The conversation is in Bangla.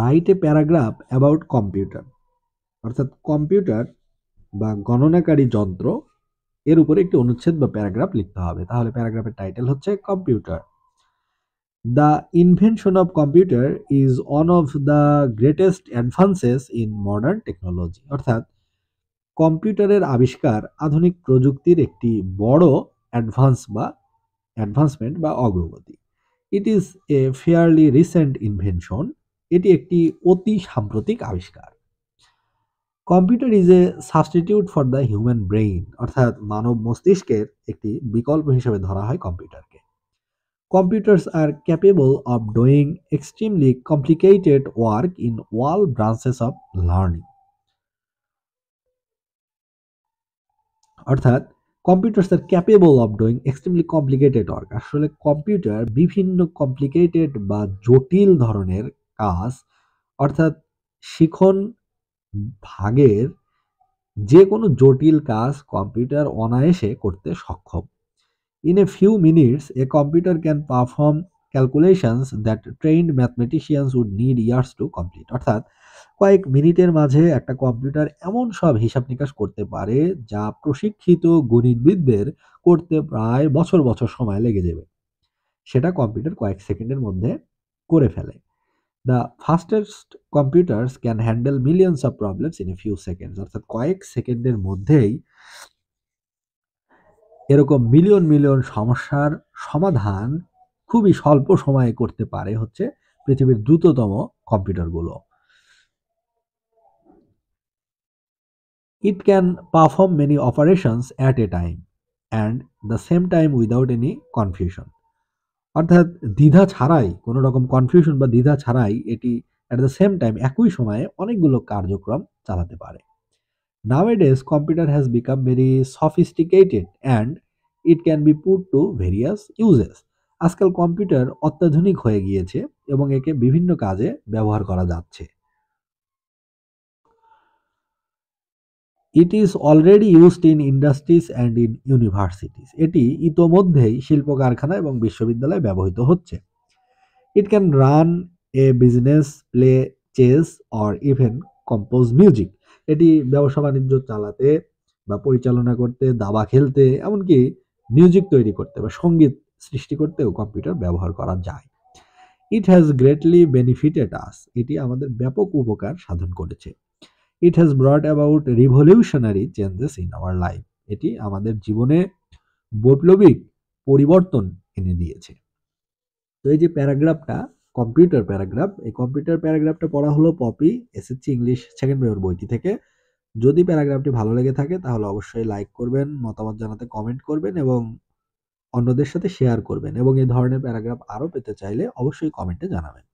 right a paragraph about computer অর্থাৎ কম্পিউটার বা গণনাকারী যন্ত্র এর উপরে একটি অনুচ্ছেদ বা প্যারাগ্রাফ লিখতে হবে তাহলে প্যারাগ্রাফের টাইটেল হচ্ছে computer the invention of computer is one of the greatest advances in modern technology অর্থাৎ কম্পিউটারের আবিষ্কার আধুনিক প্রযুক্তির একটি বড় অ্যাডভান্স বা অ্যাডভান্সমেন্ট বা অগ্রগতি it is a fairly recent invention এটি একটি অতি সাম্প্রতিক আবিষ্কার computer is a substitute for the human brain অর্থাৎ মানব মস্তিষ্কের একটি বিকল্প হিসেবে ধরা হয় কম্পিউটারকে computers are capable of doing extremely complicated work in all branches of learning অর্থাৎ computers are capable of doing extremely complicated work আসলে কম্পিউটার বিভিন্ন কমপ্লিকেটেড বা জটিল ধরনের কাজ অর্থাৎ শিখন ভাগের যে কোনো জটিল কাজ কম্পিউটার অনায়াসে করতে সক্ষম in a few minutes a computer can perform calculations that trained mathematicians would need years to complete অর্থাৎ কয়েক মিনিটের মাঝে একটা কম্পিউটার এমন সব হিসাব নিকাশ করতে পারে যা প্রশিক্ষিত গণিতবিদদের করতে প্রায় বছর বছর সময় লেগে যাবে সেটা কম্পিউটার কয়েক সেকেন্ডের মধ্যে করে ফেলে the fastest computers can handle millions of problems in a few seconds অর্থাৎ কয়েক সেকেন্ডের মধ্যেই এরকম মিলিয়ন মিলিয়ন সমস্যার সমাধান খুবই স্বল্প সময়ে করতে পারে হচ্ছে পৃথিবীর দ্রুততম কম্পিউটারগুলো it can perform many operations at a time and the same time without any confusion অর্থাৎ দ্বিধা ছাড়াই কোনো রকম কনফিউশন বা দ্বিধা ছাড়াই এটি অ্যাট দ্য সেম টাইম একই সময়ে অনেকগুলো কার্যক্রম চালাতে পারে nowadays computer has become very sophisticated and it can be put to various uses আজকাল কম্পিউটার অত্যাধুনিক হয়ে গিয়েছে এবং একে বিভিন্ন কাজে ব্যবহার করা যাচ্ছে it is already used in industries and in universities এটি ইতোমধ্যেই শিল্প কারখানা এবং বিশ্ববিদ্যালয়ে ব্যবহৃত হচ্ছে it can run a business play chess or even compose music এটি ব্যবসা বাণিজ্য চালাতে বা পরিচালনা করতে দাবা খেলতে এমনকি মিউজিক তৈরি করতে বা সঙ্গীত সৃষ্টি করতেও কম্পিউটার ব্যবহার করা যায় it has greatly benefited us এটি আমাদের ব্যাপক উপকার সাধন করেছে it has brought about revolutionary changes in our life এটি আমাদের জীবনে বৈপ্লবিক পরিবর্তন এনে দিয়েছে তো এই যে প্যারাগ্রাফটা কম্পিউটার প্যারাগ্রাফ এই কম্পিউটার প্যারাগ্রাফটা পড়া হলো Popy SSC English second paper বইটি থেকে যদি প্যারাগ্রাফটি ভালো লেগে থাকে তাহলে অবশ্যই লাইক করবেন মতামত জানাতে কমেন্ট করবেন এবং অন্যদের সাথে শেয়ার করবেন এবং এই ধরনের প্যারাগ্রাফ আরও পেতে চাইলে অবশ্যই কমেন্টে জানাবেন